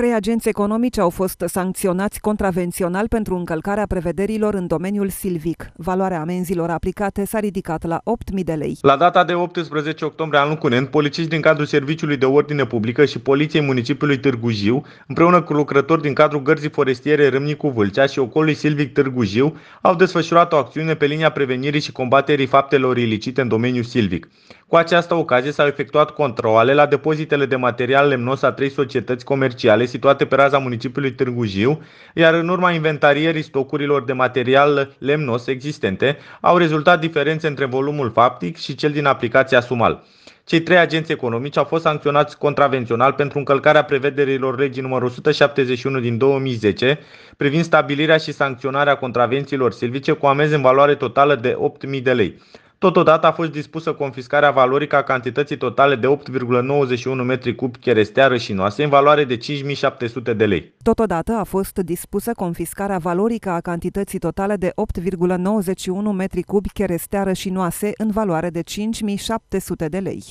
Trei agenți economici au fost sancționați contravențional pentru încălcarea prevederilor în domeniul silvic. Valoarea amenzilor aplicate s-a ridicat la 8.000 de lei. La data de 18 octombrie anul curent, polițiști din cadrul Serviciului de Ordine Publică și Poliției Municipiului Târgu Jiu, împreună cu lucrători din cadrul Gărzii Forestiere Râmnicu Vâlcea și Ocolului Silvic Târgu Jiu, au desfășurat o acțiune pe linia prevenirii și combaterii faptelor ilicite în domeniul silvic. Cu această ocazie s-au efectuat controle la depozitele de material lemnos a trei societăți comerciale situate pe raza municipiului Târgu Jiu, iar în urma inventarierii stocurilor de material lemnos existente, au rezultat diferențe între volumul faptic și cel din aplicația Sumal. Cei trei agenți economici au fost sancționați contravențional pentru încălcarea prevederilor legii numărul 171 din 2010 privind stabilirea și sancționarea contravențiilor silvice cu amenzi în valoare totală de 8.000 de lei. Totodată a fost dispusă confiscarea valorică a cantității totale de 8,91 m3 cherestea rășinoase în valoare de 5700 de lei. Totodată a fost dispusă confiscarea valorică a cantității totale de 8,91 m3 cherestea rășinoase în valoare de 5700 de lei.